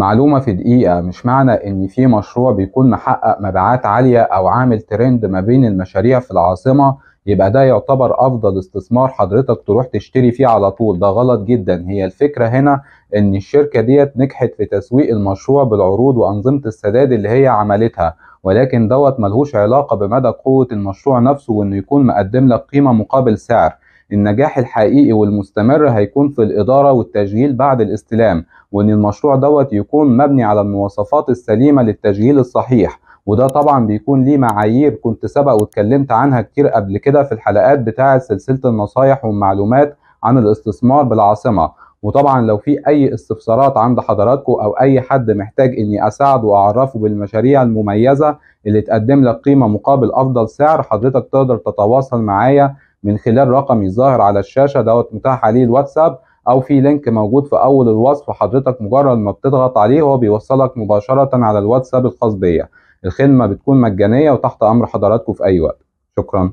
معلومة في دقيقة مش معنى إن في مشروع بيكون محقق مبيعات عالية أو عامل ترند ما بين المشاريع في العاصمة يبقى ده يعتبر أفضل استثمار حضرتك تروح تشتري فيه على طول ده غلط جدا هي الفكرة هنا إن الشركة ديت نجحت في تسويق المشروع بالعروض وأنظمة السداد اللي هي عملتها ولكن دوت ملهوش علاقة بمدى قوة المشروع نفسه وإنه يكون مقدم لك قيمة مقابل سعر النجاح الحقيقي والمستمر هيكون في الإدارة والتشغيل بعد الاستلام وإن المشروع دوت يكون مبني على المواصفات السليمة للتشغيل الصحيح وده طبعا بيكون ليه معايير كنت سبق واتكلمت عنها كتير قبل كده في الحلقات بتاعة سلسلة النصايح والمعلومات عن الاستثمار بالعاصمة وطبعا لو في اي استفسارات عند حضراتكم او اي حد محتاج اني اساعده واعرفه بالمشاريع المميزه اللي تقدم لك قيمه مقابل افضل سعر حضرتك تقدر تتواصل معايا من خلال رقمي الظاهر على الشاشه دوت متاح عليه الواتساب او في لينك موجود في اول الوصف حضرتك مجرد ما بتضغط عليه هو بيوصلك مباشره على الواتساب الخاص بيا الخدمه بتكون مجانيه وتحت امر حضراتكم في اي وقت شكرا